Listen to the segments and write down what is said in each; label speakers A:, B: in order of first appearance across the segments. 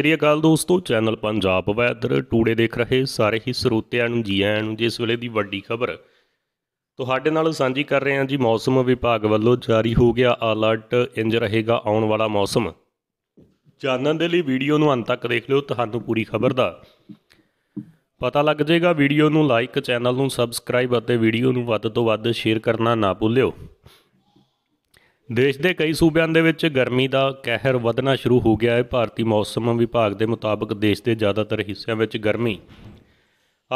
A: ਸ੍ਰੀ ਅਕਾਲ ਦੋਸਤੋ channel Punjab weather today ਦੇਖ ਰਹੇ ਸਾਰੇ ਹੀ ਸਰੋਤਿਆਂ ਨੂੰ ਜੀ ਆਇਆਂ ਨੂੰ ਜਿਸ ਵੇਲੇ ਦੀ ਵੱਡੀ ਖਬਰ ਤੁਹਾਡੇ ਨਾਲ ਸਾਂਝੀ ਕਰ ਰਹੇ ਹਾਂ ਜੀ ਮੌਸਮ ਵਿਭਾਗ ਵੱਲੋਂ ਜਾਰੀ ਹੋ ਗਿਆ ਅਲਰਟ ਇੰਜ ਰਹੇਗਾ ਆਉਣ ਵਾਲਾ ਮੌਸਮ ਜਾਣਨ ਦੇ ਲਈ ਵੀਡੀਓ ਨੂੰ ਅੰਤ ਤੱਕ ਦੇਖ ਲਿਓ ਤੁਹਾਨੂੰ ਪੂਰੀ ਖਬਰ ਦਾ ਪਤਾ ਲੱਗ ਜਾਏਗਾ ਵੀਡੀਓ ਨੂੰ ਲਾਈਕ ਚੈਨਲ ਨੂੰ ਸਬਸਕ੍ਰਾਈਬ ਅਤੇ ਵੀਡੀਓ ਨੂੰ ਵੱਧ ਤੋਂ ਵੱਧ ਸ਼ੇਅਰ ਕਰਨਾ ਨਾ ਭੁੱਲਿਓ ਦੇਸ਼ ਦੇ ਕਈ ਸੂਬਿਆਂ ਦੇ ਵਿੱਚ ਗਰਮੀ ਦਾ ਕਹਿਰ ਵਧਣਾ ਸ਼ੁਰੂ ਹੋ ਗਿਆ ਹੈ ਭਾਰਤੀ ਮੌਸਮ ਵਿਭਾਗ ਦੇ ਮੁਤਾਬਕ ਦੇਸ਼ ਦੇ ਜ਼ਿਆਦਾਤਰ ਹਿੱਸਿਆਂ ਵਿੱਚ ਗਰਮੀ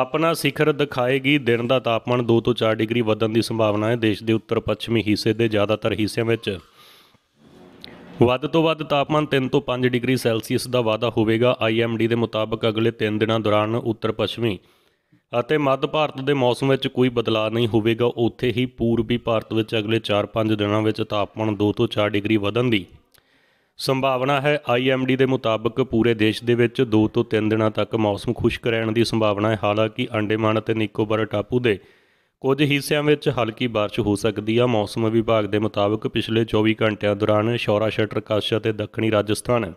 A: ਆਪਣਾ ਸਿਖਰ ਦਿਖਾਏਗੀ ਦਿਨ ਦਾ ਤਾਪਮਾਨ 2 ਤੋਂ 4 ਡਿਗਰੀ ਵਧਣ ਦੀ ਸੰਭਾਵਨਾ ਹੈ ਦੇਸ਼ ਦੇ ਉੱਤਰ ਪੱਛਮੀ ਹਿੱਸੇ ਦੇ ਜ਼ਿਆਦਾਤਰ ਹਿੱਸਿਆਂ ਵਿੱਚ ਵੱਧ ਤੋਂ ਵੱਧ ਤਾਪਮਾਨ 3 ਤੋਂ 5 ਡਿਗਰੀ ਸੈਲਸੀਅਸ ਦਾ ਵਾਧਾ ਹੋਵੇਗਾ ਆਈਐਮਡੀ ਦੇ ਮੁਤਾਬਕ ਅਗਲੇ 3 ਦਿਨਾਂ ਦੌਰਾਨ ਉੱਤਰ ਪੱਛਮੀ ਅਤੇ ਮੱਧ ਭਾਰਤ ਦੇ ਮੌਸਮ ਵਿੱਚ ਕੋਈ ਬਦਲਾਅ ਨਹੀਂ ਹੋਵੇਗਾ ਉੱਥੇ ਹੀ ਪੂਰਬੀ ਭਾਰਤ ਵਿੱਚ ਅਗਲੇ 4-5 ਦਿਨਾਂ ਵਿੱਚ ਤਾਪਮਾਨ 2 ਤੋਂ 4 ਡਿਗਰੀ ਵਧਣ ਦੀ ਸੰਭਾਵਨਾ ਹੈ ਆਈਐਮਡੀ ਦੇ ਮੁਤਾਬਕ ਪੂਰੇ ਦੇਸ਼ ਦੇ ਵਿੱਚ 2 ਤੋਂ 3 ਦਿਨਾਂ ਤੱਕ ਮੌਸਮ ਖੁਸ਼ਕ ਰਹਿਣ ਦੀ ਸੰਭਾਵਨਾ ਹੈ ਹਾਲਾਂਕਿ ਅੰਡੇਮਾਨ ਅਤੇ ਨਿਕੋਬਾਰ ਟਾਪੂ ਦੇ ਕੁਝ ਹਿੱਸਿਆਂ ਵਿੱਚ ਹਲਕੀ بارش ਹੋ ਸਕਦੀ ਹੈ ਮੌਸਮ ਵਿਭਾਗ ਦੇ ਮੁਤਾਬਕ ਪਿਛਲੇ 24 ਘੰਟਿਆਂ ਦੌਰਾਨ ਸ਼ੌਰਾ ਸ਼ਟਰ ਕਾਸ਼ਾ ਅਤੇ ਦੱਖਣੀ ਰਾਜਸਥਾਨ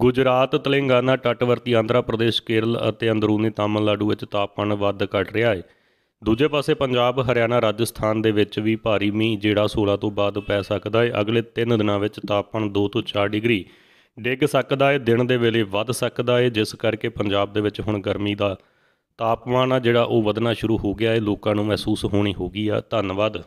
A: ਗੁਜਰਾਤ ਤੇਲੰਗਾਨਾ ਟੱਟਵਰਤੀ ਆਂਧਰਾ ਪ੍ਰਦੇਸ਼ ਕੇਰਲ ਅਤੇ ਅੰਦਰੂਨੀ ਤਾਮਿਲਨਾਡੂ ਵਿੱਚ ਤਾਪਮਾਨ ਵੱਧ ਘਟ ਰਿਹਾ ਹੈ ਦੂਜੇ ਪਾਸੇ ਪੰਜਾਬ ਹਰਿਆਣਾ ਰਾਜਸਥਾਨ ਦੇ ਵਿੱਚ ਵੀ ਭਾਰੀ ਮੀਂਹ ਜਿਹੜਾ 16 ਤੋਂ ਬਾਅਦ ਪੈ ਸਕਦਾ ਹੈ ਅਗਲੇ 3 ਦਿਨਾਂ ਵਿੱਚ ਤਾਪਮਾਨ 2 ਤੋਂ 4 ਡਿਗਰੀ ਡਿੱਗ ਸਕਦਾ ਹੈ ਦਿਨ ਦੇ ਵੇਲੇ ਵੱਧ ਸਕਦਾ ਹੈ ਜਿਸ ਕਰਕੇ ਪੰਜਾਬ ਦੇ ਵਿੱਚ ਹੁਣ ਗਰਮੀ ਦਾ ਤਾਪਮਾਨ ਆ ਜਿਹੜਾ ਉਹ ਵਧਣਾ ਸ਼ੁਰੂ ਹੋ ਗਿਆ ਹੈ ਲੋਕਾਂ ਨੂੰ ਮਹਿਸੂਸ ਹੋਣੀ ਹੋਗੀ ਆ ਧੰਨਵਾਦ